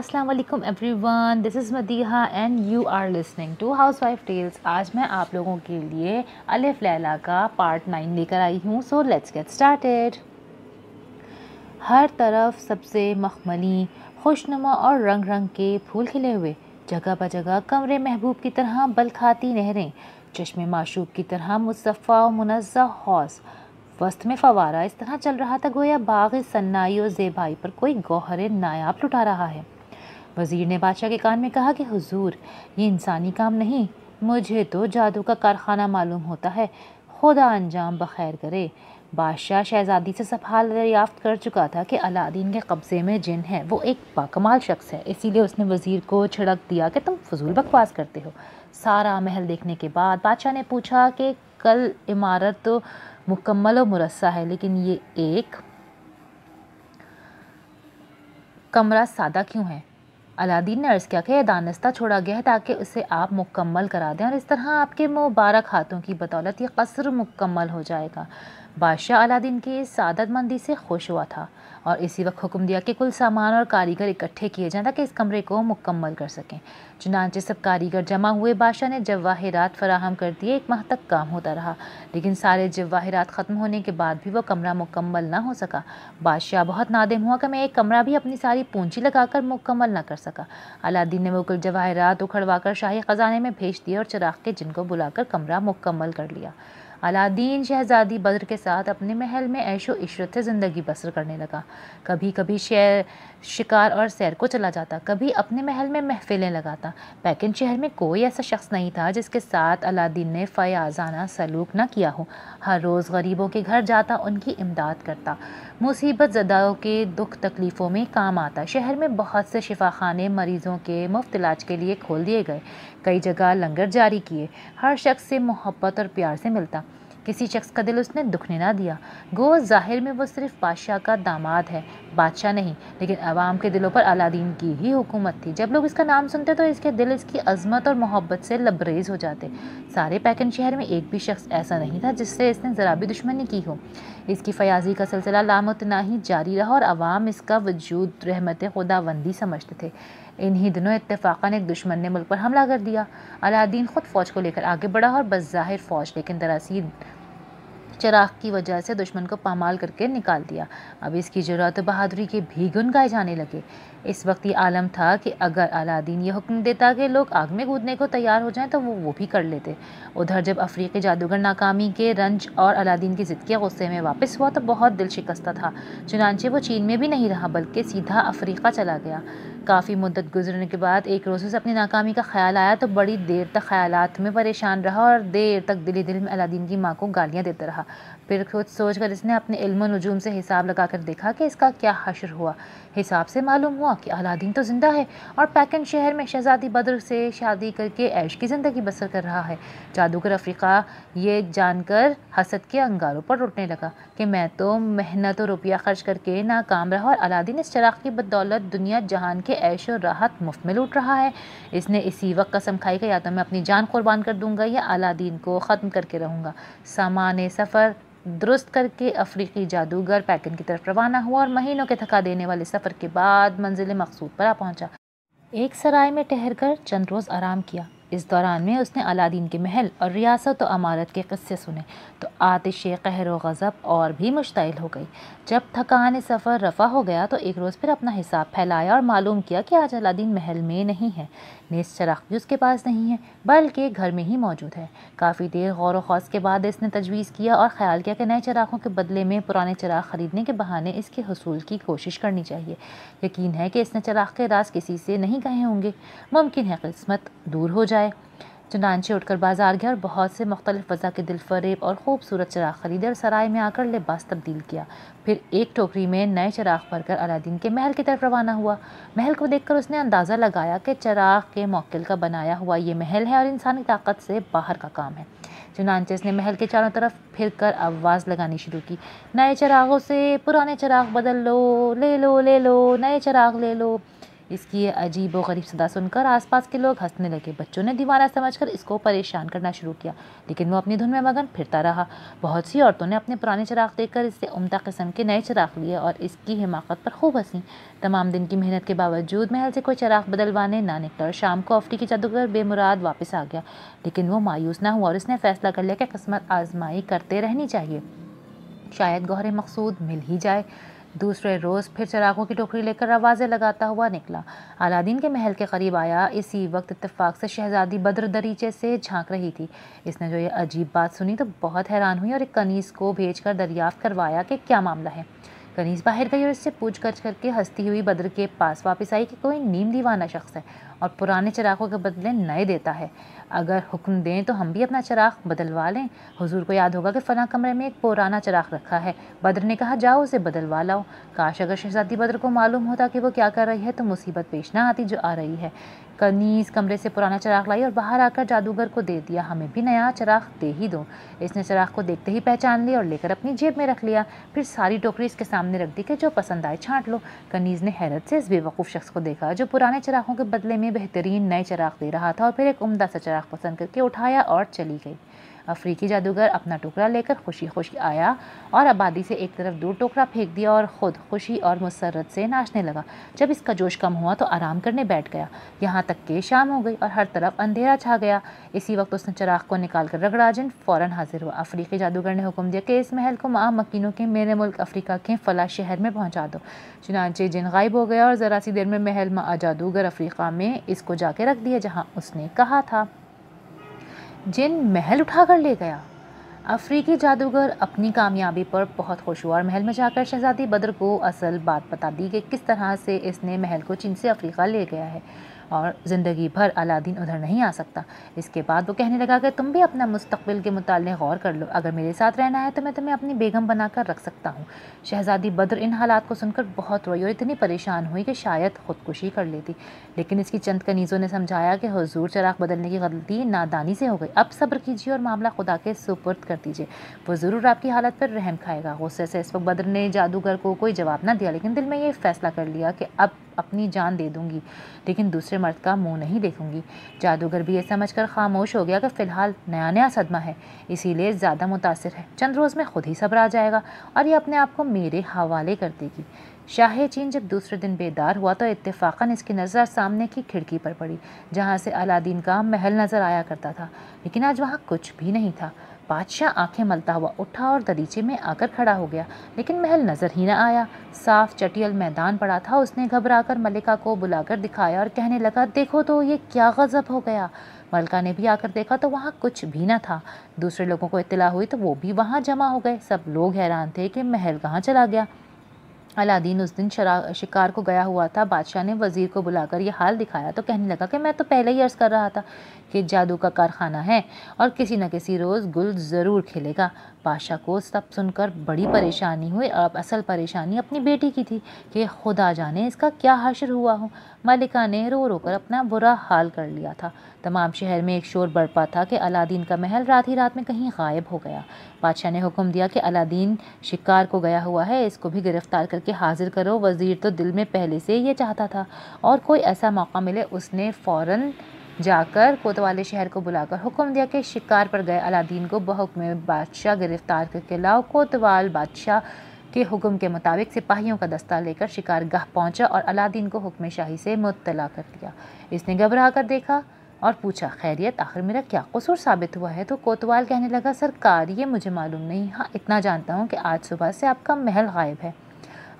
अस्सलाम वालेकुम everyone this is Madiha and you are listening to housewife tales आज मैं आप लोगों के लिए अलिफ लैला का पार्ट नाइन लेकर आई हूँ सो लेट्स गेट स्टार्टेड हर तरफ सबसे मखमली खुशनुमा और रंग रंग के फूल खिले हुए जगह ब जगह कमरे महबूब की तरह बल खाती नहरें चश्मे माशूब की तरह मुसफ़ा और मुनज़ा हौस वस्त में फवारा इस तरह चल रहा था गोया बाग सन्नाई और जेबाई पर कोई गौहरे नायाब लुटा रहा है वज़ीर ने बादशाह के कान में कहा कि हुजूर ये इंसानी काम नहीं मुझे तो जादू का कारखाना मालूम होता है खुदा अंजाम बखैर करे बादशाह शहज़ादी से सब हाल दरियाफ्त कर चुका था कि अलादीन के कब्ज़े में जिन है वो एक बाकमाल शख्स है इसीलिए उसने वज़ीर को छिड़क दिया कि तुम फजूल बकवास करते हो सारा महल देखने के बाद बादशाह ने पूछा कि कल इमारत तो मुकम्मल और मुरसा है लेकिन ये एक कमरा सादा क्यों है अलादीन ने अर्ज़ किया कि यह दानस्ता छोड़ा गया है ताकि उसे आप मुकम्मल करा दें और इस तरह आपके मुबारक हाथों की बदौलत यह कसर मुकम्मल हो जाएगा बादशाह अलादीन की इस आदतमंदी से खुश हुआ था और इसी वक्त हुक्म दिया कि कुल सामान और कारीगर इकट्ठे किए जाएँ ताकि इस कमरे को मुकम्मल कर सकें चुनानचे सब कारीगर जमा हुए बादशाह ने जवाहरात फराहम कर दिए एक माह तक काम होता रहा लेकिन सारे जवाहरात ख़त्म होने के बाद भी वह कमरा मुकम्मल ना हो सका बादशाह बहुत नादिम हुआ कि मैं एक कमरा भी अपनी सारी पूंजी लगाकर मुकम्मल ना कर सका अलादीन ने वो कुल जवाहरात कर शाही ख़जाने में भेज दिए और चराग के जिनको बुलाकर कमरा मुकम्मल कर लिया अलादीन शहज़ादी बद्र के साथ अपने महल में ऐशो इशरत से ज़िंदगी बसर करने लगा कभी कभी शेर शिकार और सैर को चला जाता कभी अपने महल में महफिलें लगाता पैकिन शहर में कोई ऐसा शख्स नहीं था जिसके साथ अलादीन ने फ़याजाना सलूक न किया हो हर रोज़ गरीबों के घर जाता उनकी इमदाद करता मुसीबत जदाओं के दुख तकलीफ़ों में काम आता शहर में बहुत से शिफाखाने मरीज़ों के मुफ्त इलाज के लिए खोल दिए गए कई जगह लंगर जारी किए हर शख्स से मोहब्बत और प्यार से मिलता किसी शख्स का दिल उसने दुखने ना दिया गो जाहिर में वो सिर्फ बादशाह का दामाद है बादशाह नहीं लेकिन आवाम के दिलों पर अलादीन की ही हुकूमत थी जब लोग इसका नाम सुनते तो इसके दिल इसकी अजमत और मोहब्बत से लबरेज हो जाते सारे पैकन शहर में एक भी शख्स ऐसा नहीं था जिससे इसने ज़रा भी दुश्मनी की हो इसकी फयाजी का सिलसिला ही जारी रहा और आवाम इसका वजूद रहमत खुदाबंदी समझते थे इन्हीं दिनों ने एक दुश्मन ने मुल्क पर हमला कर दिया अलादीन ख़ुद फ़ौज को लेकर आगे बढ़ा और बस ज़ाहिर फ़ौज लेकिन दरासीद चराग की वजह से दुश्मन को पामाल करके निकाल दिया अब इसकी जरूरत बहादुरी के भीगुन गाए जाने लगे इस वक्त ये आलम था कि अगर अलादीन ये हुक्म देता कि लोग आग में कूदने को तैयार हो जाएं तो वो वो भी कर लेते उधर जब अफ्रीकी जादूगर नाकामी के रंज और अलादीन की ज़िद के गुस्से में वापस हुआ तो बहुत दिल शिकस्ता था चुनानचे वो चीन में भी नहीं रहा बल्कि सीधा अफ्रीका चला गया काफ़ी मुद्दत गुजरने के बाद एक रोज़ उसे अपनी नाकामी का ख्याल आया तो बड़ी देर तक ख्यालात में परेशान रहा और देर तक दिली दिल में अलादीन की माँ को गालियाँ देता रहा फिर खुद सोच कर इसने अपने इल्म नजूम से हिसाब लगा कर देखा कि इसका क्या हशर हुआ हिसाब से मालूम हुआ कि अलादीन तो ज़िंदा है और पैकन शहर में शहजादी बद्र से शादी करके ऐश की ज़िंदगी बसर कर रहा है जादूगर अफ्रीका ये जानकर हसद के अंगारों पर उठने लगा कि मैं तो मेहनत और रुपया खर्च करके नाकाम रहा और अलादीन इस चराग की बदौलत दुनिया जहान के ऐश और राहत मुफ्त में लूट रहा है इसने इसी वक्त कसम खाई का या तो मैं अपनी जान कुर्बान कर दूँगा या अलादीन को ख़त्म करके रहूँगा सामान सफ़र दुरुस्त करके अफ्रीकी जादूगर पैकन की तरफ रवाना हुआ और महीनों के थका देने वाले सफ़र के बाद मंजिल मकसूद पर आ पहुंचा एक सराय में ठहर कर चंद रोज़ आराम किया इस दौरान में उसने अलादीन के महल और रियासत व अमारत के कस्से सुने तो आतिश कहर व गज़ब और भी मुश्तिल हो गई जब थकान सफ़र रफ़ा हो गया तो एक रोज़ फिर अपना हिसाब फैलाया और मालूम किया कि आज अलादीन महल में नहीं है नेस शराख्ती उसके पास नहीं है बल्कि घर में ही मौजूद है काफ़ी देर गौर वौस के बाद इसने तजवीज़ किया और ख्याल किया कि नए चराखों के बदले में पुराने चराग ख़रीदने के बहाने इसके हसूल की कोशिश करनी चाहिए यकीन है कि इसने चराग के रास किसी से नहीं कहे होंगे मुमकिन है किस्मत दूर हो जाए चुनानचे उठकर बाजार गया और बहुत से मुख्तलिफ वज़ा के दिलफरेब और ख़ूबसूरत चराग खरीदे और सराय में आकर लिबास तब्दील किया फिर एक टोकरी में नए चराग भरकर अलादीन के महल की तरफ रवाना हुआ महल को देखकर उसने अंदाज़ा लगाया कि चराग के मौकिल का बनाया हुआ ये महल है और इंसानी ताकत से बाहर का काम है चुनानचे इसने महल के चारों तरफ फिर कर आवाज़ लगानी शुरू की नए चरागों से पुराने चराग बदल लो ले लो ले लो नए चराग ले लो इसकी अजीब व गरीब सदा सुनकर आसपास के लोग हंसने लगे बच्चों ने दीवाना समझकर इसको परेशान करना शुरू किया लेकिन वो अपनी धुन में मगन फिरता रहा बहुत सी औरतों ने अपने पुराने चिराग देखकर इससे उमदा किस्म के नए चिराग लिए और इसकी हिमाकत पर खूब हंसी तमाम दिन की मेहनत के बावजूद महल से कोई चिराग बदलवाने ना निकला और शाम को अफ्टी की जादूगर बेमुराद वापस आ गया लेकिन वो मायूस ना हुआ और इसने फैसला कर लिया कि किस्मत आजमाई करते रहनी चाहिए शायद गहरे मकसूद मिल ही जाए दूसरे रोज़ फिर चरागों की टोकरी लेकर आवाज़ें लगाता हुआ निकला अलादीन के महल के करीब आया इसी वक्त इतफाक़ से शहजादी बद्र दरीचे से झांक रही थी इसने जो ये अजीब बात सुनी तो बहुत हैरान हुई और एक कनीस को भेज कर दरियाफ्त करवाया कि क्या मामला है कनीज बाहर गई और इससे पूछ गछ करके हंसती हुई बद्र के पास वापस आई कि कोई नीम दीवाना शख्स है और पुराने चराखों के बदले नए देता है अगर हुक्म दें तो हम भी अपना चराग बदलवा लें हुजूर को याद होगा कि फना कमरे में एक पुराना चराग रखा है बद्र ने कहा जाओ उसे बदलवा लाओ काश अगर शहजादी बद्र को मालूम होता कि वो क्या कर रही है तो मुसीबत पेश ना आती जो आ रही है कनीज कमरे से पुराना चराग लाई और बाहर आकर जादूगर को दे दिया हमें भी नया चराग दे ही दो इसने चराग को देखते ही पहचान लिया और लेकर अपनी जेब में रख लिया फिर सारी टोकरी इसके सामने रख दी कि जो पसंद आए छांट लो कनीज़ ने हैरत से इस बेवकूफ़ शख्स को देखा जो पुराने चराखों के बदले में बेहतरीन नए चराग दे रहा था और फिर एक उमदा सा चराग पसंद करके उठाया और चली गई अफ्रीकी जादूगर अपना टुकड़ा लेकर खुशी खुशी आया और आबादी से एक तरफ दूर टोकरा फेंक दिया और ख़ुद खुशी और मुसरत से नाचने लगा जब इसका जोश कम हुआ तो आराम करने बैठ गया यहाँ तक के शाम हो गई और हर तरफ अंधेरा छा गया इसी वक्त उसने चराग को निकाल कर रगड़ाजन फ़ौर हाजिर हुआ अफ्रीकी जादूगर ने हुक्म दिया कि इस महल को माँ मकीनों के मेरे मुल्क अफ्रीका के फला शहर में पहुँचा दो चुनाचे जिन गायब हो गया और ज़रा सी देर में महल माँ जादूगर अफ्रीका में इसको जाके रख दिया जहाँ उसने कहा था जिन महल उठा कर ले गया अफ्रीकी जादूगर अपनी कामयाबी पर बहुत खुश हुआ और महल में जाकर शहजादी बदर को असल बात बता दी कि किस तरह से इसने महल को चीन से अफ्रीका ले गया है और ज़िंदगी भर अलादीन उधर नहीं आ सकता इसके बाद वो कहने लगा कि तुम भी अपना मुस्तबिल के मुताल गौर कर लो अगर मेरे साथ रहना है तो मैं तुम्हें अपनी बेगम बना कर रख सकता हूँ शहज़ादी बद्र इन हालात को सुनकर बहुत रोई और इतनी परेशान हुई कि शायद ख़ुदकुशी कर लेती लेकिन इसकी चंद कनीज़ों ने समझाया कि हजूर चराग बदलने की गलती नादानी से हो गई अब सब्र कीजिए और मामला खुदा के सुपुर्द कर दीजिए वो ज़रूर आपकी हालत पर रहम खाएगा गुस्से से इस वक्त बद्र ने जादूगर को कोई जवाब ना दिया लेकिन दिल में ये फैसला कर लिया कि अब अपनी जान दे दूंगी लेकिन दूसरे मर्द का मुंह नहीं देखूंगी जादूगर भी यह समझ कर खामोश हो गया कि फ़िलहाल नया नया सदमा है इसीलिए ज़्यादा मुतासर है चंद रोज़ में ख़ुद ही सब्र आ जाएगा और ये अपने आप को मेरे हवाले कर देगी शाह चीन जब दूसरे दिन बेदार हुआ तो इतफ़ाक़न इसकी नज़र सामने की खिड़की पर पड़ी जहाँ से अलादीन का महल नज़र आया करता था लेकिन आज वहाँ कुछ भी नहीं था बादशाह आंखें मलता हुआ उठा और दरीचे में आकर खड़ा हो गया लेकिन महल नज़र ही न आया साफ चटियल मैदान पड़ा था उसने घबराकर मलिका को बुलाकर दिखाया और कहने लगा देखो तो ये क्या गज़ब हो गया मलका ने भी आकर देखा तो वहाँ कुछ भी ना था दूसरे लोगों को इतला हुई तो वो भी वहाँ जमा हो गए सब लोग हैरान थे कि महल कहाँ चला गया अलादीन उस दिन शरा शिकार को गया हुआ था बादशाह ने वज़ीर को बुलाकर यह हाल दिखाया तो कहने लगा कि मैं तो पहले ही अर्ज़ कर रहा था कि जादू का कारखाना है और किसी न किसी रोज़ गुल ज़रूर खिलेगा पाशा को सब सुनकर बड़ी परेशानी हुई अब असल परेशानी अपनी बेटी की थी कि खुदा जाने इसका क्या हशर हुआ हो मलिका ने रो रो कर अपना बुरा हाल कर लिया था तमाम शहर में एक शोर बरपा था कि अलादीन का महल रात ही रात में कहीं गायब हो गया बादशाह ने हुक्म दिया कि अलादीन शिकार को गया हुआ है इसको भी गिरफ़्तार करके हाजिर करो वज़ीर तो दिल में पहले से ये चाहता था और कोई ऐसा मौका मिले उसने फ़ौर जाकर कोतवाली शहर को बुलाकर हुक्म दिया कि शिकार पर गए अलादीन को में बादशाह गिरफ्तार करके लाओ कोतवाल बादशाह के हुक्म के मुताबिक सिपाहियों का दस्ता लेकर शिकार गाह पहुँचा और अलादीन को हुक्म शाही से मुतला कर दिया इसने घबरा कर देखा और पूछा खैरियत आखिर मेरा क्या कसूर साबित हुआ है तो कोतवाल कहने लगा सरकार ये मुझे मालूम नहीं हाँ इतना जानता हूँ कि आज सुबह से आपका महल गायब है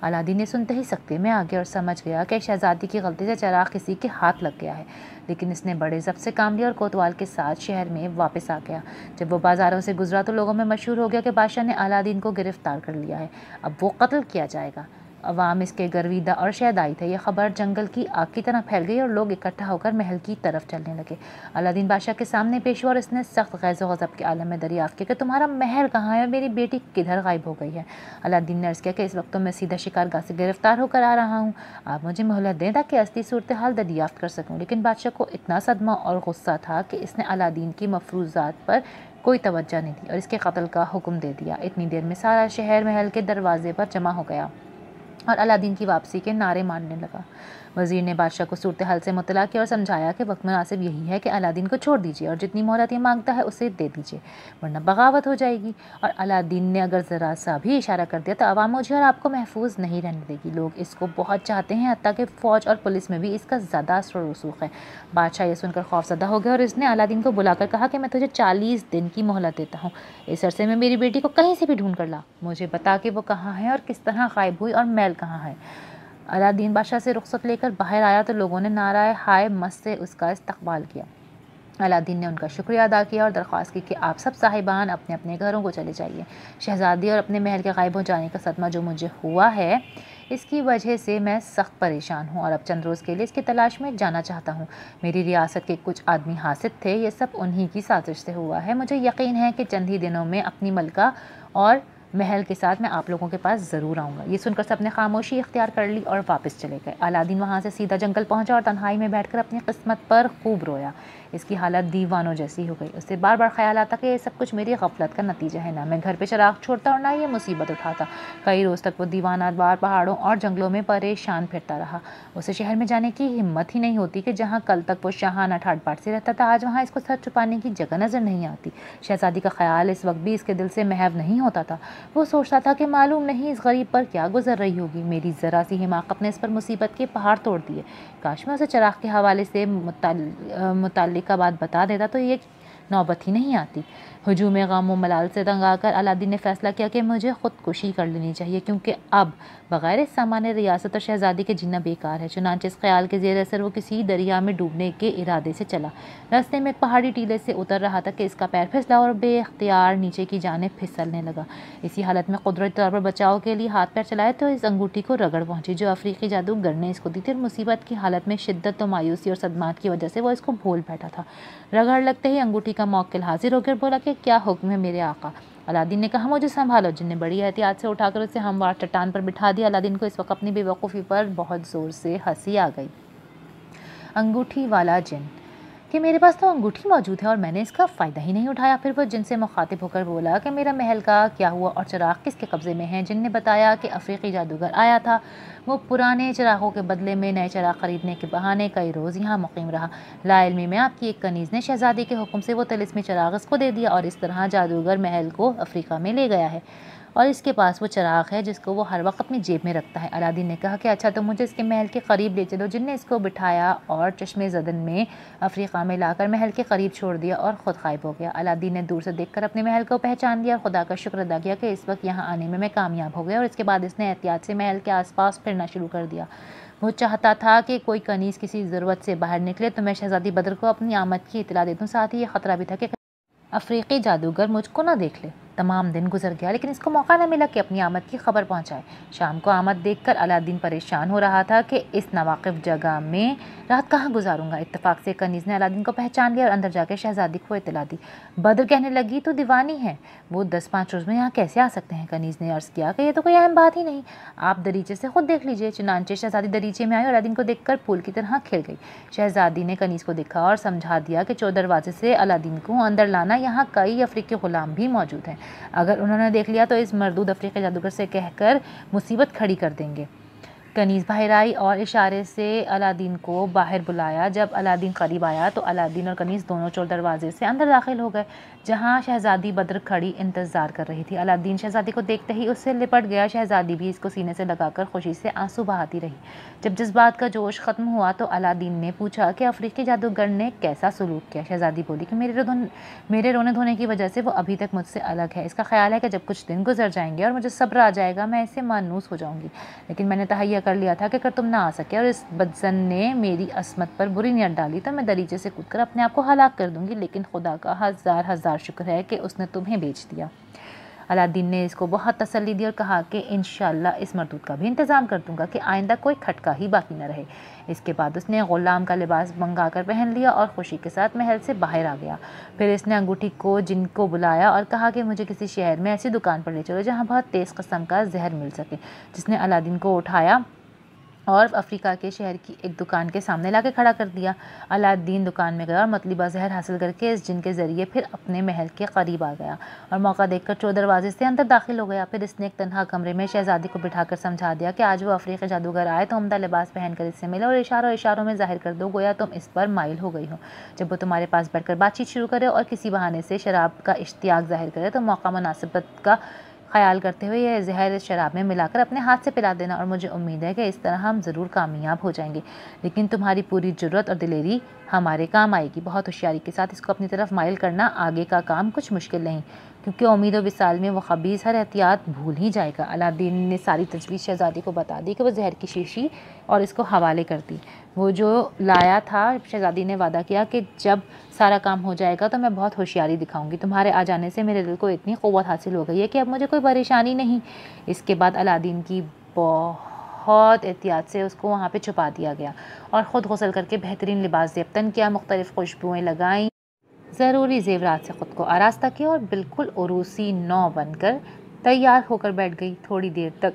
अलादीन ने सुनते ही सख्ती में आ गया और समझ गया कि शहजादी की गलती से चराग किसी के हाथ लग गया है लेकिन इसने बड़े जब से काम लिया और कोतवाल के साथ शहर में वापस आ गया जब वो बाज़ारों से गुजरा तो लोगों में मशहूर हो गया कि बादशाह ने अलादीन को गिरफ्तार कर लिया है अब वो कत्ल किया जाएगा अवाम इसके गर्विदा और शहदाई थे यह खबर जंगल की आग की तरह फैल गई और लोग इकट्ठा होकर महल की तरफ चलने लगे अलादीन बादशाह के सामने पेश हुआ और इसने सख्त गैज़ गज़ब के आलम में दरियाफ़ किया कि तुम्हारा महल कहाँ है और मेरी बेटी किधर गायब हो गई है अलादीन ने अर्ज़ किया कि इस वक्त तो मैं सीधा शिकारगाह से गिरफ्तार होकर आ रहा हूँ आप मुझे मोहलत दें ताकि असली सूरत हाल दरियाफ़त कर सकूँ लेकिन बादशाह को इतना सदमा और गुस्सा था कि इसने अलादीन की मफरूज़ात पर कोई तोज्जा नहीं दी और इसके कत्ल का हुक्म दे दिया इतनी देर में सारा शहर महल के दरवाजे पर जमा हो गया और अलादीन की वापसी के नारे मारने लगा वजीर ने बादशाह को सूरत हाल से मुतला किया और समझाया कि वक्त मुनासिब यही है कि अलादीन को छोड़ दीजिए और जितनी मोहलत ये मांगता है उसे दे दीजिए वरना बगावत हो जाएगी और अलादीन ने अगर ज़रा सा भी इशारा कर दिया तो आवाम मुझे और आपको महफूज नहीं रहने देगी लोग इसको बहुत चाहते हैं हती कि फ़ौज और पुलिस में भी इसका ज़्यादा असर रसूख है बादशाह ये सुनकर खौफजदा हो गया और इसने अलादीन को बुलाकर कहा कि मैं तुझे चालीस दिन की मोहलत देता हूँ इस अरसे में मेरी बेटी को कहीं से भी ढूंढ कर ला मुझे बता कि वो कहाँ है और किस तरह गायब हुई और मैं महल कहाँ है अलादीन बादशाह से रुख्सत लेकर बाहर आया तो लोगों ने नाराय हाय मस से उसका इस्तबाल किया अलादीन ने उनका शुक्रिया अदा किया और दरख्वास्त की कि आप सब साहिबान अपने अपने घरों को चले जाइए शहजादी और अपने महल के गायब हो जाने का सदमा जो मुझे हुआ है इसकी वजह से मैं सख्त परेशान हूँ और अब चंद रोज़ के लिए इसकी तलाश में जाना चाहता हूँ मेरी रियासत के कुछ आदमी हासिल थे ये सब उन्हीं की साजिश से हुआ है मुझे यकीन है कि चंद ही दिनों में अपनी मलका और महल के साथ मैं आप लोगों के पास ज़रूर आऊँगा ये सुनकर सबने खामोशी इख्तियार कर ली और वापस चले गए अलादीन वहाँ से सीधा जंगल पहुँचा और तन्हाई में बैठकर अपनी किस्मत पर खूब रोया इसकी हालत दीवानों जैसी हो गई उससे बार बार ख्याल आता कि ये सब कुछ मेरी गफलत का नतीजा है ना मैं घर पर चराग छोड़ता और ना ये मुसीबत उठाता कई रोज़ तक वो दीवाना बार पहाड़ों और जंगलों में परेशान फिरता रहा उसे शहर में जाने की हिम्मत ही नहीं होती कि जहाँ कल तक वो शहाना ठाट बाट से रहता था आज वहाँ इसको सर छुपाने की जगह नज़र नहीं आती शहजादी का ख्याल इस वक्त भी इसके दिल से महव नहीं होता था वो सोचता था कि मालूम नहीं इस गरीब पर क्या गुजर रही होगी मेरी ज़रा सी हिमाकत ने इस पर मुसीबत के पहाड़ तोड़ दिए काश में उसे चराग के हवाले से मुतल शादी का बात बता देता तो ये नौबत ही नहीं आती हजूम गम व मलाल से तंग आकर अलादीन ने फैसला किया कि मुझे ख़ुदकुशी कर लेनी चाहिए क्योंकि अब बग़ैर इस सामान्य रियासत और शहज़ादी के जीना बेकार है चुनाच इस ख्याल के जेर असर वो किसी दरिया में डूबने के इरादे से चला रास्ते में एक पहाड़ी टीले से उतर रहा था कि इसका पैर फिसला और बेअ्तियार नीचे की जाने फिसलने लगा इसी हालत में कुदरती तौर पर बचाव के लिए हाथ पैर चलाए तो इस अंगूठी को रगड़ पहुँची जो अफ्रीकी जादूगर ने इसको दी थी और मुसीबत की हालत में शिद्दत और तो मायूसी और सदमात की वजह से वो इसको भूल बैठा था रगड़ लगते ही अंगूठी का मौके हाजिर होकर बोला कि कि क्या हुक्म है मेरे आका अलादीन ने कहा मुझे संभालो जिनने बड़ी एहतियात से उठाकर उसे हमवार चट्टान पर बिठा दिया अलादीन को इस वक्त अपनी बेवकूफ़ी पर बहुत ज़ोर से हंसी आ गई अंगूठी वाला जिन कि मेरे पास तो अंगूठी मौजूद है और मैंने इसका फ़ायदा ही नहीं उठाया फिर वह जिनसे मुखातिब होकर बोला कि मेरा महल का क्या हुआ और चराग किसके कब्ज़े में है जिनने बताया कि अफ्रीकी जादूगर आया था वो पुराने चरागों के बदले में नए चराग़ ख़रीदने के बहाने कई रोज़ यहाँ मुकीम रहा लाइलमी में आपकी एक कनीज़ ने शहजादी के हुक्म से वो तलिस में चराग इसको दे दिया और इस तरह जादूगर महल को अफ्रीका में ले गया है और इसके पास वो चराग है जिसको वो हर वक्त अपनी जेब में रखता है अलादीन ने कहा कि अच्छा तो मुझे इसके महल के करीब ले चलो जिनने इसको बिठाया और चश्मे जदन में अफ्रीका में लाकर महल के करीब छोड़ दिया और ख़ुद गायब हो गया अलादीन ने दूर से देखकर अपने महल को पहचान दिया और खुदा का शुक्र अदा किया कि इस वक्त यहाँ आने में मैं कामयाब हो गया और इसके बाद इसने एहतियात से महल के आसपास फिरना शुरू कर दिया वो चाहता था कि कोई कनीज़ किसी ज़रूरत से बाहर निकले तो मैं शहजादी बदर को अपनी आमद की इतला दे दूँ साथ ही ये ख़तरा भी था कि अफ्रीकी जादूगर मुझको ना देख ले तमाम दिन गुजर गया लेकिन इसको मौका न मिला कि अपनी आमद की खबर पहुंचाए शाम को आमद देखकर अलादीन परेशान हो रहा था कि इस नावाकिफ जगह में रात कहाँ गुजारूंगा इतफाक़ से कनीज़ ने अलादीन को पहचान लिया और अंदर जाकर शहजादी को इतला दी बदर कहने लगी तो दीवानी है वो दस पाँच रोज़ में यहाँ कैसे आ सकते हैं कनीज़ ने अर्ज़ किया कि ये तो कोई अहम बात ही नहीं आप दरीचे से खुद देख लीजिए चुनानचे शहजादी दरीचे में आई और अलादीन को देख फूल की तरह खिल गई शहजादी ने कनीज़ को देखा और समझा दिया कि चौदरवाजे से अलादीन को अंदर लाना यहाँ कई अफ्रीकी ग़ुलाम भी मौजूद हैं अगर उन्होंने देख लिया तो इस मरदूद अफ्रीकी जादूगर से कहकर मुसीबत खड़ी कर देंगे कनीज़ बाहर आई और इशारे से अलादीन को बाहर बुलाया जब अलादीन करीब आया तो अलादीन और कनीज़ दोनों चोर दरवाज़े से अंदर दाखिल हो गए जहाँ शहज़ादी बद्र खड़ी इंतज़ार कर रही थी अलादीन शहज़ादी को देखते ही उससे लिपट गया शहज़ादी भी इसको सीने से लगाकर खुशी से आंसू बहाती रही जब जज्बात का जोश ख़त्म हुआ तो अलादीन ने पूछा कि अफ्रीकी जादूगर ने कैसा सलूक किया शहज़ादी बोली कि मेरे रोन मेरे रोने धोने की वजह से वो अभी तक मुझसे अलग है इसका ख्याल है कि जब कुछ दिन गुजर जाएंगे और मुझे सब्र आ जाएगा मैं इसे मानूस हो जाऊँगी लेकिन मैंने तहैया कर लिया था कि अगर तुम ना आ सके और इस बदजन ने मेरी असमत पर बुरी नियत डाली तो मैं दरीजे से कूद अपने आप को हलाक कर दूँगी लेकिन खुदा का हज़ार हज़ार खुदाबंदगार शुक्र है कि उसने तुम्हें बेच दिया अलादीन ने इसको बहुत तसली दी और कहा कि इन इस मरदूत का भी इंतज़ाम कर दूंगा कि आइंदा कोई खटका ही बाकी ना रहे इसके बाद उसने ग़ुलाम का लिबास मंगा कर पहन लिया और खुशी के साथ महल से बाहर आ गया फिर इसने अंगूठी को जिनको बुलाया और कहा कि मुझे किसी शहर में ऐसी दुकान पर ले चलो जहाँ बहुत तेज़ कस्म का जहर मिल सके जिसने अलादीन को उठाया और अफ्रीका के शहर की एक दुकान के सामने लाके खड़ा कर दिया अलादीन दुकान में गया और मतलबा जहर हासिल करके इस जिन के ज़रिए फिर अपने महल के करीब आ गया और मौका देखकर चो दरवाजे से अंदर दाखिल हो गया फिर इसने एक तनहा कमरे में शहजादी को बिठाकर समझा दिया कि आज वो अफ्रीकी जादूगर आए तो उमदा लिबास पहनकर इससे मिले और इशारों इशारों में जाहिर कर दो गोया तुम इस पर माइल हो गई हो जब वो तुम्हारे पास बैठ बातचीत शुरू करे और किसी बहाने से शराब का इश्तियाक जाहिर करे तो मौका मुनासिबत का ख्याल करते हुए यह जहर शराब में मिलाकर अपने हाथ से पिला देना और मुझे उम्मीद है कि इस तरह हम ज़रूर कामयाब हो जाएंगे लेकिन तुम्हारी पूरी जरूरत और दिलेरी हमारे काम आएगी बहुत होशियारी के साथ इसको अपनी तरफ माइल करना आगे का काम कुछ मुश्किल नहीं क्योंकि उम्मीद और विसाल में वह खबीज़ हर एहतियात भूल ही जाएगा अलादीन ने सारी तजवीज़ शहज़ादी को बता दी कि वो जहर की शीशी और इसको हवाले कर दी वो जो लाया था शहज़ादी ने वादा किया कि जब सारा काम हो जाएगा तो मैं बहुत होशियारी दिखाऊंगी तुम्हारे आ जाने से मेरे दिल को इतनी क़वत हासिल हो गई है कि अब मुझे कोई परेशानी नहीं इसके बाद अलादीन की बहुत एहतियात से उसको वहाँ पर छुपा दिया गया और ख़ुद गसल करके बेहतरीन लिबास जब्तन किया मुख्तलिफ़ खुशबुएँ लगाई ज़रूरी जेवरात से ख़ुद को आरास्ता किया और बिल्कुल उरूसी नौ बनकर तैयार होकर बैठ गई थोड़ी देर तक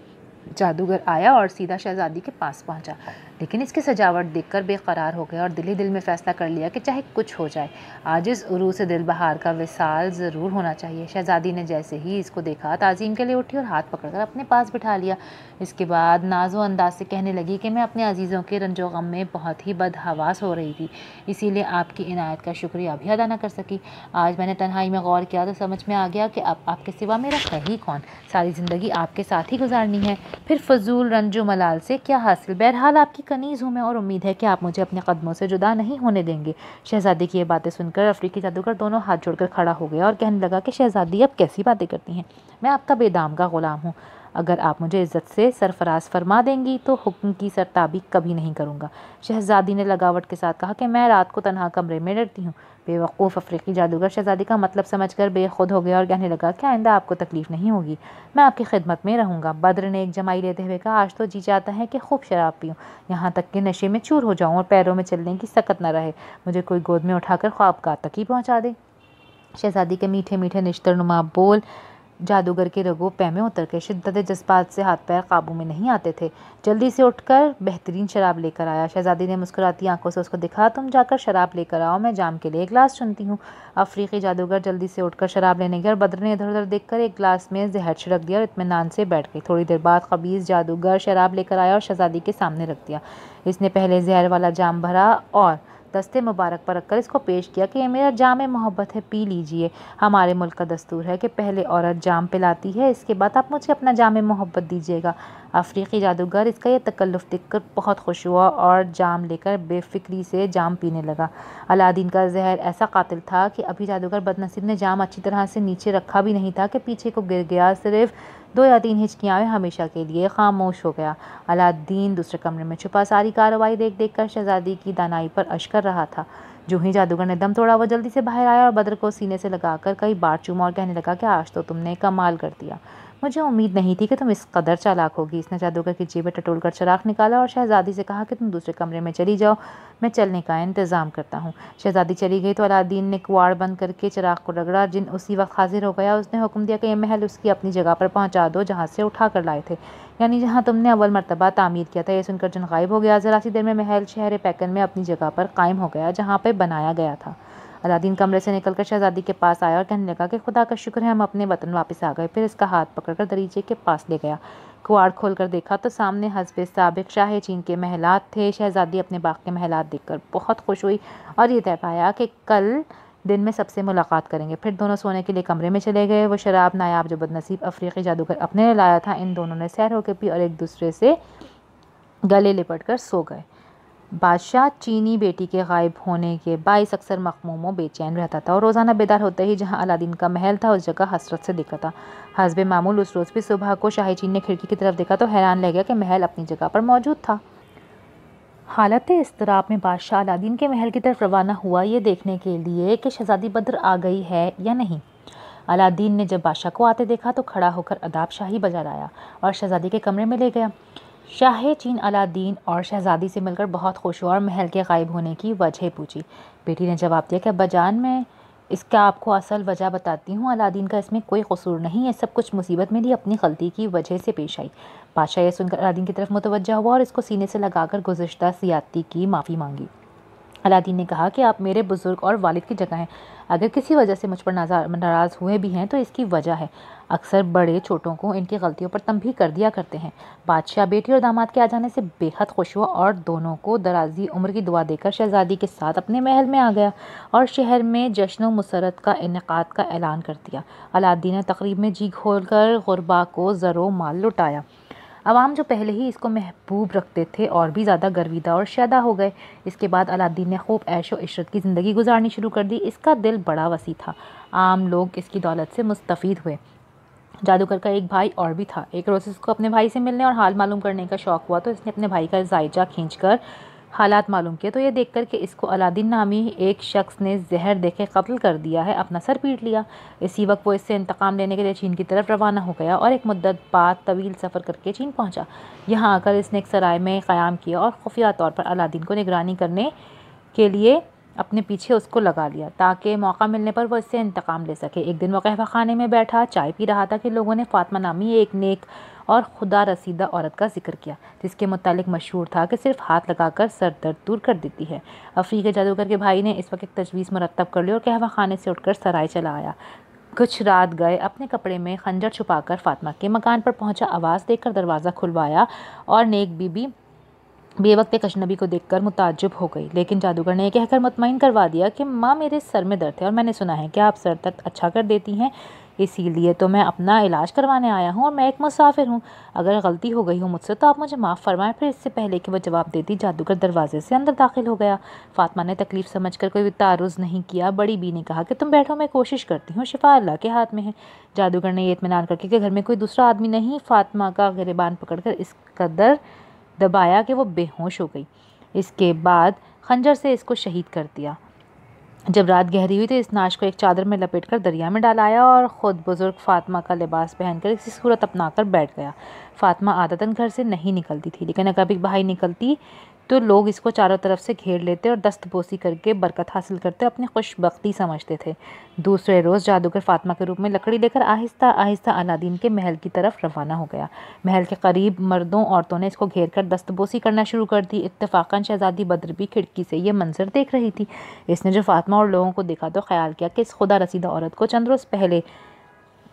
जादूगर आया और सीधा शहजादी के पास पहुंचा लेकिन इसकी सजावट देखकर बेकरार हो गया और दिल ही दिल में फ़ैसला कर लिया कि चाहे कुछ हो जाए आज इस उरू से दिल बहार का विसाल ज़रूर होना चाहिए शहज़ादी ने जैसे ही इसको देखा ताज़ीम के लिए उठी और हाथ पकड़कर अपने पास बिठा लिया इसके बाद नाजो अंदाज से कहने लगी कि मैं अपने अजीज़ों के रंजो गम में बहुत ही बदहवास हो रही थी इसीलिए आपकी इनायत का शुक्रिया भी अदा ना कर सकी आज मैंने तन्हाई में गौर किया तो समझ में आ गया कि अब आपके सिवा मेरा है ही कौन सारी ज़िंदगी आपके साथ ही गुजारनी है फिर फजूल रंजो मलाल से क्या हासिल बहरहाल आपकी कनीज़ हूँ मैं और उम्मीद है कि आप मुझे अपने कदमों से जुदा नहीं होने देंगे शहज़ादी की ये बातें सुनकर अफ्रीकी जादूगर दोनों हाथ जोड़कर खड़ा हो गया और कहने लगा कि शहज़ादी अब कैसी बातें करती हैं मैं आपका बेदाम का ग़ुलाम हूँ अगर आप मुझे इज़्ज़त से सरफराज फरमा देंगी तो हुक्म की सरताबी कभी नहीं करूँगा शहजादी ने लगावट के साथ कहा कि मैं रात को तनहा कमरे में डरती हूँ बेवकूफ़ अफ्रीकी जादूगर शहजादी का मतलब समझकर बेखुद हो गया और कहने लगा कि आइंदा आपको तकलीफ़ नहीं होगी मैं आपकी खिदमत में रहूँगा बद्र ने एक जमाई लेते हुए कहा आज तो जी जाता है कि खूब शराब पीऊँ यहाँ तक कि नशे में चूर हो जाऊँ और पैरों में चलने की सकत न रहे मुझे कोई गोद में उठाकर ख्वाब का तक ही पहुँचा दे शहजादी के मीठे मीठे निश्तर नुमा बोल जादूगर के रगो पैमे उतर के शिद्दत जज्बात से हाथ पैर काबू में नहीं आते थे जल्दी से उठकर बेहतरीन शराब लेकर आया शहजादी ने मुस्कुराती आंखों से उसको दिखा तुम जाकर शराब लेकर आओ मैं जाम के लिए एक गिलास चुनती हूँ अफ्रीकी जादूगर जल्दी से उठकर शराब लेने गया और बद्र ने इधर उधर देखकर एक गिलास में जहर छिड़क दिया और इतमान से बैठ गई थोड़ी देर बाद खबीज जादूगर शराब लेकर आया और शहजादी के सामने रख दिया इसने पहले जहर वाला जाम भरा और दस्ते मुबारक पर रखकर इसको पेश किया कि ये मेरा जाम मोहब्बत है पी लीजिए हमारे मुल्क का दस्तूर है कि पहले औरत जाम पिलाती है इसके बाद आप मुझे अपना जाम मोहब्बत दीजिएगा अफ्रीकी जादूगर इसका यह तकल्लुफ़ देखकर बहुत खुश हुआ और जाम लेकर बेफिक्री से जाम पीने लगा अलादीन का जहर ऐसा कातिल था कि अभी जादूगर बदनसीब ने जाम अच्छी तरह से नीचे रखा भी नहीं था कि पीछे को गिर गया सिर्फ दो या तीन हिचकियाँ हमेशा के लिए खामोश हो गया अलादीन दूसरे कमरे में छुपा सारी कार्रवाई देख देख कर शहजादी की दानाई पर अश कर रहा था जो ही जादूगर ने दम तोड़ा वह जल्दी से बाहर आया और बदर को सीने से लगाकर कई बार चूमा और कहने लगा कि आज तो तुमने कमाल कर दिया मुझे उम्मीद नहीं थी कि तुम इस कदर चालाक होगी इसने जादूगर की जेबें कर चराग निकाला और शहज़ादी से कहा कि तुम दूसरे कमरे में चली जाओ मैं चलने का इंतज़ाम करता हूँ शहज़ादी चली गई तो अलादीन ने कुआड़ बंद करके चराग को रगड़ा जिन उसी वक्त हाजिर हो गया उसने हुक्म दिया कि यह महल उसकी अपनी जगह पर पहुँचा दो जहाँ से उठा कर लाए थे यानी जहाँ तुमने अव्वल मरतबा तामीर किया था यह सुनकर जन गायब हो गया ज़रा सी देर में महल शहर पैकन में अपनी जगह पर कायम हो गया जहाँ पर बनाया गया था अलादीन कमरे से निकलकर शहजादी के पास आया और कहने लगा कि खुदा का शुक्र है हम अपने वतन वापस आ गए फिर इसका हाथ पकड़कर दरीजे के पास ले गया कुआड़ खोलकर देखा तो सामने हसब सबक शाह चीन के महलात थे शहजादी अपने बाग के महलात देखकर बहुत खुश हुई और ये तय पाया कि कल दिन में सबसे मुलाकात करेंगे फिर दोनों सोने के लिए कमरे में चले गए वो शराब नायाब जो बदनसीब अफ्रीकी जादूगर अपने लाया था इन दोनों ने सैर होकर पी और एक दूसरे से गले लिपट कर सो गए बादशाह चीनी बेटी के गायब होने के बायस अक्सर मखमूमो बेचैन रहता था और रोज़ाना बेदार होते ही जहां अलादीन का महल था उस जगह हसरत से दिखा था हसब मामूल उस रोज़ भी सुबह को शाही चीन ने खिड़की की तरफ देखा तो हैरान रह गया कि महल अपनी जगह पर मौजूद था हालत इसतराब में बादशाह अलादीन के महल की तरफ रवाना हुआ ये देखने के लिए कि शहजादी बद्र आ गई है या नहीं अलादीन ने जब बादशाह को आते देखा तो खड़ा होकर अदाब शाही बजा लाया और शहजादी के कमरे में ले गया शाह चीन अलादीन और शहज़ादी से मिलकर बहुत खुश हुआ और महल के गायब होने की वजह पूछी बेटी ने जवाब दिया कि अब्बाजान मैं इसका आपको असल वजह बताती हूँ अलादीन का इसमें कोई कसूर नहीं है सब कुछ मुसीबत मेरी अपनी गलती की वजह से पेश आई बादशाह यह सुनकर अलादीन की तरफ मुतवजा हुआ और इसको सीने से लगाकर गुजशत सियाती की माफ़ी मांगी अलादीन ने कहा कि आप मेरे बुज़ुर्ग और वालिद की जगह हैं अगर किसी वजह से मुझ पर नाराज़ हुए भी हैं तो इसकी वजह है अक्सर बड़े छोटों को इनकी गलतियों पर तंभी कर दिया करते हैं बादशाह बेटी और दामाद के आ जाने से बेहद खुश हुआ और दोनों को दराजी उम्र की दुआ देकर शहज़ादी के साथ अपने महल में आ गया और शहर में जश्न मसरत का इनका का ऐलान कर दिया अलादीन ने तकरीब में जी खोल कर गुरबा को ज़रो माल लुटाया अवाम जो पहले ही इसको महबूब रखते थे और भी ज़्यादा गर्विदा और शैदा हो गए इसके बाद अलादीन ने खूब ऐश व इशरत की ज़िंदगी गुजारनी शुरू कर दी इसका दिल बड़ा वसी था आम लोग इसकी दौलत से मुस्तफ़ हुए जादूगर का एक भाई और भी था एक रोज़ इसको अपने भाई से मिलने और हाल मालूम करने का शौक़ हुआ तो इसने अपने भाई का जायजा खींच कर हालात मालूम किए तो ये देख कर कि इसको अलादीन नामी एक शख्स ने जहर देखे कत्ल कर दिया है अपना सर पीट लिया इसी वक्त वो इससे इंतकाम लेने के लिए चीन की तरफ रवाना हो गया और एक मदत बाद तवील सफ़र करके चीन पहुंचा यहाँ आकर इसने एक सराय में क़्याम किया और खुफिया तौर पर अलादीन को निगरानी करने के लिए अपने पीछे उसको लगा लिया ताकि मौका मिलने पर वह इससे इंतकाम ले सके एक दिन वह कहवा खाने में बैठा चाय पी रहा था कि लोगों ने फातमा नामी एक नेक और खुदा रसीदा औरत का जिक्र किया जिसके मतलब मशहूर था कि सिर्फ हाथ लगाकर सर दर्द दूर कर देती है अफ्रीक जादूगर के भाई ने इस वक्त एक तजवीज़ मरतब कर ली और कहवा खाने से उठकर सराय चला आया कुछ रात गए अपने कपड़े में खंजर छुपाकर फातिमा के मकान पर पहुंचा आवाज़ देकर दरवाज़ा खुलवाया और नेक बीबी बेवक्त एक अजनबी को देखकर मुताजब हो गई लेकिन जादूगर ने यह कहकर मतमिन करवा दिया कि माँ मेरे सर में दर्द है और मैंने सुना है कि आप सर दर्द अच्छा कर देती हैं इसीलिए तो मैं अपना इलाज करवाने आया हूँ और मैं एक मुसाफिर हूँ अगर गलती हो गई हो मुझसे तो आप मुझे माफ़ फरमाएं फिर इससे पहले कि वह जवाब देती जादूगर दरवाजे से अंदर दाखिल हो गया फातमा ने तकलीफ़ समझ कर कोई तारुज़ नहीं किया बड़ी बी ने कहा कि तुम बैठो मैं कोशिश करती हूँ शिफा अल्लाह के हाथ में है जादूगर ने यह इतमान करके कि घर में कोई दूसरा आदमी नहीं फातमा का गिरबान कर इस कदर दबाया कि वो बेहोश हो गई इसके बाद खंजर से इसको शहीद कर दिया जब रात गहरी हुई तो इस नाश को एक चादर में लपेट कर दरिया में डाल आया और ख़ुद बुज़ुर्ग फ़ातिमा का लिबास पहनकर इसी सूरत अपना कर बैठ गया फ़ातिमा आदतन घर से नहीं निकलती थी लेकिन अगर भी बाहर निकलती तो लोग इसको चारों तरफ से घेर लेते और दस्तबोसी करके बरकत हासिल करते अपनी खुशबकती समझते थे दूसरे रोज़ जादूगर फातिमा के रूप में लकड़ी लेकर आहिस्ता आहिस्ता अलादीन के महल की तरफ रवाना हो गया महल के करीब मर्दों औरतों ने इसको घेर कर दस्तबोसी करना शुरू कर दी इतफाक़ा शहजादी बद्र भी खिड़की से ये मंजर देख रही थी इसने जो फातिमा और लोगों को देखा तो ख्याल किया कि इस खुदा रसीदा औरत को चंद रोज़ पहले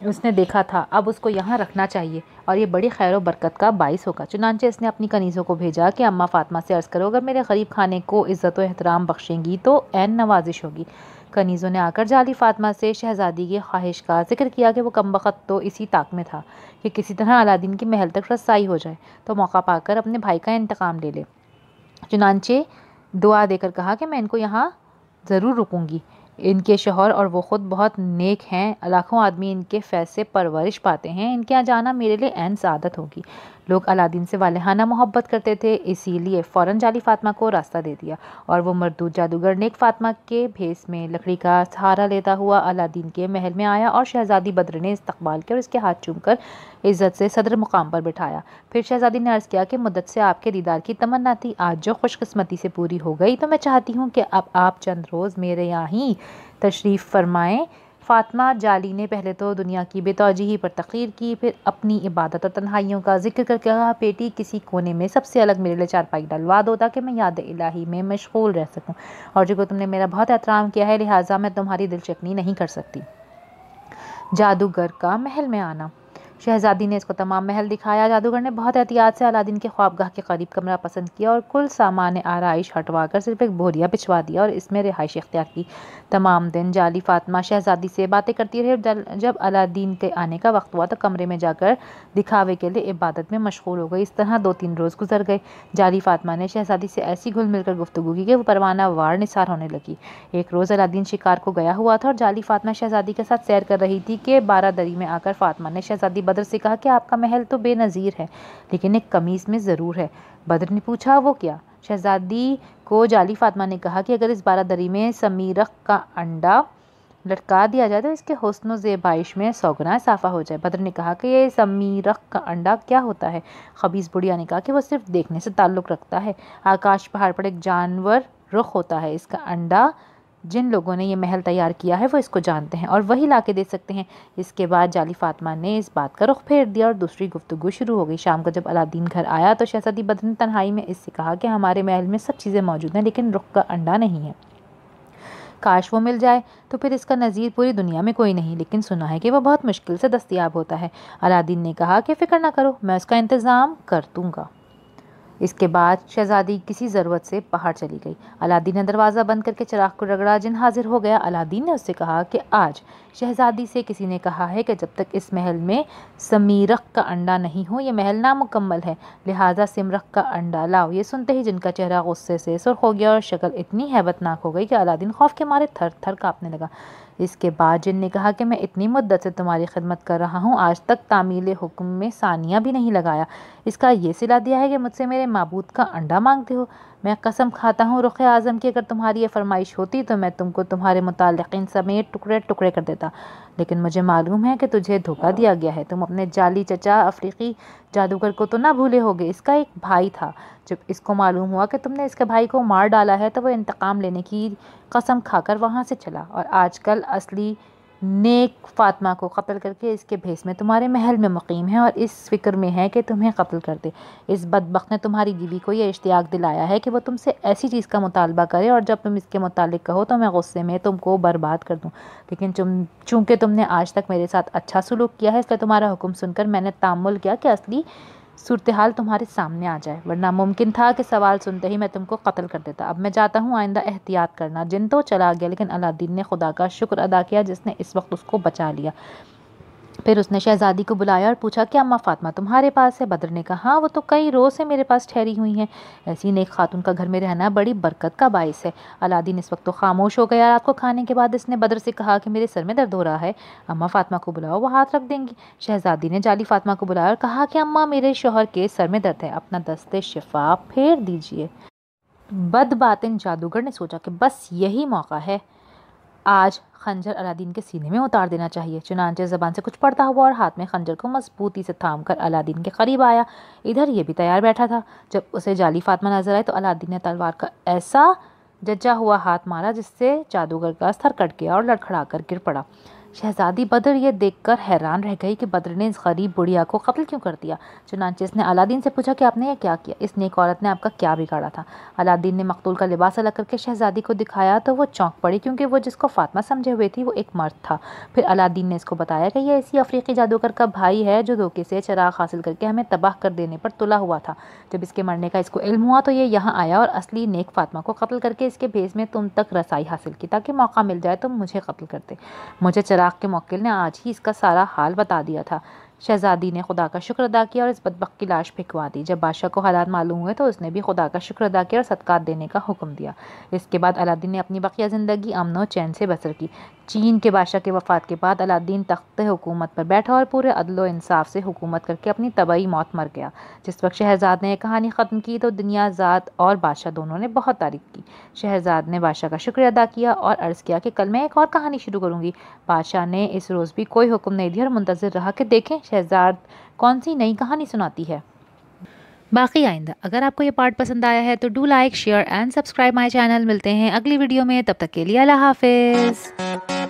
उसने देखा था अब उसको यहाँ रखना चाहिए और ये बड़ी खैर बरकत का बायस होगा चुनानचे इसने अपनी कनीज़ों को भेजा कि अम्मा फ़ातमा से अर्ज़ करो अगर मेरे गरीब खाने को इज़्ज़त एहतराम बख्शेंगी तो एन नवाजिश होगी कनीज़ों ने आकर जाली फ़ातिमा से शहज़ादी की ख्वाहिश का जिक्र किया कि वो कम वक़्त तो इसी ताक में था कि किसी तरह अलादीन की महल तक रसाई हो जाए तो मौका पाकर अपने भाई का इंतकाम ले ले चुनानचे दुआ देकर कहा कि मैं इनको यहाँ ज़रूर रुकूँगी इनके शोहर और वो ख़ुद बहुत नेक हैं लाखों आदमी इनके फैसे परवरिश पाते हैं इनके यहाँ जाना मेरे लिए एन सआदत होगी लोग अलादीन से वालहाना मोहब्बत करते थे इसीलिए फ़ौर जाली फ़ातिमा को रास्ता दे दिया और वो मरदूद जादूगर नेक फ़ातिमा के भेस में लकड़ी का सहारा लेता हुआ अलादीन के महल में आया और शहज़ादी बद्र ने इस्तबाल किया और उसके हाथ चूम कर इज़्ज़त से सदर मुकाम पर बिठाया फिर शहज़ादी ने अर्ज़ किया कि मुद्दत से आपके दीदार की तमन्ना थी आज जो खुशकस्मती से पूरी हो गई तो मैं चाहती हूँ कि अब आप चंद रोज़ मेरे यहाँ ही तशरीफ़ फरमाएँ फ़ातिमा जाली ने पहले तो दुनिया की ही पर तकरीर की फिर अपनी इबादत और तन्हाइयों का जिक्र करके कहा बेटी किसी कोने में सबसे अलग मेरे लिए चारपाई डलवा दो ताकि मैं याद इलाही में मशगूल रह सकूँ और जो तुमने मेरा बहुत एहतराम किया है लिहाजा मैं तुम्हारी दिलचकनी नहीं कर सकती जादूगर का महल में आना शहज़ादी ने इसको तमाम महल दिखाया जादूगर ने बहुत एहतियात से अलादीन के ख्वाबगाह के करीब कमरा पसंद किया और कुल सामान आरइश हटवा कर सिर्फ एक बोरिया बिछवा दिया और इसमें रिहाइश इख्तियार की तमाम दिन जाली फातमा शहज़ादी से बातें करती रही जब अलादीन के आने का वक्त हुआ तो कमरे में जाकर दिखावे के लिए इबादत में मशगूल हो गई इस तरह दो तीन रोज़ गुजर गए जाली फातमा ने शहज़ादी से ऐसी घुल मिलकर गुफ्तु की कि वो परवाना वार निसार होने लगी एक रोज़ अलादीन शिकार को गया हुआ था और जाली फातमा शहज़ादी के साथ सैर कर रही थी कि दरी में आकर फातमा ने शहज़ादी बद्र से कहा कि आपका महल तो बेनज़ीर है लेकिन एक कमीज़ में ज़रूर है बद्र ने पूछा वो क्या शहजादी को जाली फातमा ने कहा कि अगर इस बारादरी में समीरख का अंडा लटका दिया जाए तो इसके हौसन जेबाइश में सौगना इजाफा हो जाए बद्र ने कहा कि ये समीरख का अंडा क्या होता है खबीज़ बुढ़िया ने कहा कि वो सिर्फ देखने से ताल्लुक़ रखता है आकाश पहाड़ पर एक जानवर रुख होता है इसका अंडा जिन लोगों ने ये महल तैयार किया है वो इसको जानते हैं और वही ला के दे सकते हैं इसके बाद जाली फातमा ने इस बात का रुख फेर दिया और दूसरी गुफ्तगु शुरू हो गई शाम को जब अलादीन घर आया तो शहजादी बदन तनहाई में इससे कहा कि हमारे महल में सब चीज़ें मौजूद हैं लेकिन रुख का अंडा नहीं है काश वो मिल जाए तो फिर इसका नज़ीर पूरी दुनिया में कोई नहीं लेकिन सुना है कि वह बहुत मुश्किल से दस्तियाब होता है अलादीन ने कहा कि फ़िक्र ना करो मैं उसका इंतज़ाम कर दूँगा इसके बाद शहजादी किसी ज़रूरत से बाहर चली गई अलादीन ने दरवाज़ा बंद करके चराग को रगड़ा जिन हाजिर हो गया अलादीन ने उससे कहा कि आज शहजादी से किसी ने कहा है कि जब तक इस महल में समीरख का अंडा नहीं हो यह महल नामुकम्मल है लिहाजा सिमरख का अंडा लाओ ये सुनते ही जिनका चेहरा गुस्से से सुरख हो गया और शक्ल इतनी हैबतनाक हो गई कि अलादीन खौफ के मारे थर थर काँपने लगा इसके बाद जिन ने कहा कि मैं इतनी मुद्दत से तुम्हारी खिदमत कर रहा हूँ आज तक तामील हुक्म में सानिया भी नहीं लगाया इसका ये सिला दिया है कि मुझसे मेरे मबूद का अंडा मांगते हो मैं कसम खाता हूँ रुख आज़म की अगर तुम्हारी ये फरमाइश होती तो मैं तुमको तुम्हारे मुतालिकिन समेत टुकड़े टुकड़े कर देता लेकिन मुझे मालूम है कि तुझे धोखा दिया गया है तुम अपने जाली चचा अफ्रीकी जादूगर को तो ना भूले होगे इसका एक भाई था जब इसको मालूम हुआ कि तुमने इसके भाई को मार डाला है तो वह इंतकाम लेने की कसम खाकर वहाँ से चला और आजकल असली नेक फ़ातमा को कत्ल करके इसके भेस में तुम्हारे महल में मुकीम है और इस फिक्र में है कि तुम्हें कत्ल कर दे इस बदबक ने तुम्हारी बीवी को यह इश्तियाक दिलाया है कि वह तुमसे ऐसी चीज़ का मुतालबा करे और जब तुम इसके मुतालिक कहो तो मैं गुस्से में तुमको बर्बाद कर दूँ लेकिन तुम चूँकि तुमने आज तक मेरे साथ अच्छा सलूक किया है इसलिए तुम्हारा हुक्म सुनकर मैंने तामुल किया कि असली सूरत हाल तुम्हारे सामने आ जाए वरना मुमकिन था कि सवाल सुनते ही मैं तुमको कत्ल कर देता अब मैं चाहता हूँ आइंदा एहतियात करना जिन तो चला गया लेकिन अलादीन ने खुदा का शुक्र अदा किया जिसने इस वक्त उसको बचा लिया फिर उसने शहज़ादी को बुलाया और पूछा कि अम्मा फातमा तुम्हारे पास है बदर ने कहा हाँ वो तो कई रोज़ से मेरे पास ठहरी हुई हैं ऐसी नेक खातून का घर में रहना बड़ी बरकत का बायस है अलादीन इस वक्त तो खामोश हो गया रात को खाने के बाद इसने बदर से कहा कि मेरे सर में दर्द हो रहा है अम्मा फ़ातिमा को बुलाओ वो हाथ रख देंगी शहज़ादी ने जाली फ़ातिमा को बुलाया और कहा कि अम्मा मेरे शोहर के सर में दर्द है अपना दस्ते शिफा फेर दीजिए बद बातिन जादूगर ने सोचा कि बस यही मौका है आज खंजर अलादीन के सीने में उतार देना चाहिए चुनानचे ज़बान से कुछ पड़ता हुआ और हाथ में खंजर को मजबूती से थाम कर अलादीन के करीब आया इधर ये भी तैयार बैठा था जब उसे जाली फातमा नजर आए तो अलादीन ने तलवार का ऐसा जज्जा हुआ हाथ मारा जिससे जादूगर का स्थर कट गया और लड़खड़ा कर गिर पड़ा शहजादी बद्र यह देखकर हैरान रह गई कि बदर ने इस गरीब बुढ़िया को कत्ल क्यों कर दिया चुनानचे इसने अलादीन से पूछा कि आपने यह क्या किया इस नेक औरत ने आपका क्या बिगाड़ा था अलादीन ने मकतूल का लिबास अलग करके शहजादी को दिखाया तो वो चौंक पड़ी क्योंकि वो जिसको फातमा समझे हुए थी वो एक मर्द था फिर अलादीन ने इसको बताया कि यह इसी अफ्रीकी जादूगर का भाई है जो धोखे से चराग हासिल करके हमें तबाह कर देने पर तुला हुआ था जब इसके मरने का इसको इल्म हुआ तो ये यहाँ आया और असली नेक फातमा को कत्ल करके इसके भेस में तुम तक रसाई हासिल की ताकि मौका मिल जाए तो मुझे कत्ल करते मुझे चरा इराक़ के मौके ने आज ही इसका सारा हाल बता दिया था शहजादी ने खुदा का शुक्र अदा किया और इस बदबक की लाश फिकवा दी जब बादशाह को हालात मालूम हुए तो उसने भी खुदा का शुक्र अदा किया और सदकात देने का हुक्म दिया इसके बाद अलादीन ने अपनी बकिया ज़िंदगी अमन चैन से बसर की चीन के बादशाह के वफात के बाद अलादीन तख्त हुकूमत पर बैठा और पूरे अदल व इंसाफ से हुकूमत करके अपनी तबाही मौत मर गया जिस वक्त शहजाद ने यह कहानी ख़त्म की तो दुनिया ज़ात और बादशाह दोनों ने बहुत तारीफ की शहजाद ने बादशाह का शुक्र अदा किया और अर्ज़ किया कि कल मैं एक और कहानी शुरू करूँगी बादशाह ने इस रोज़ भी कोई हुक्म नहीं दिया और मुंतज़र रहा कि देखें शहजाद कौन सी नई कहानी सुनाती है बाकी आइंदा अगर आपको ये पार्ट पसंद आया है तो do like share and subscribe my channel मिलते हैं अगली वीडियो में तब तक के लिए अल्लाह हाफिज़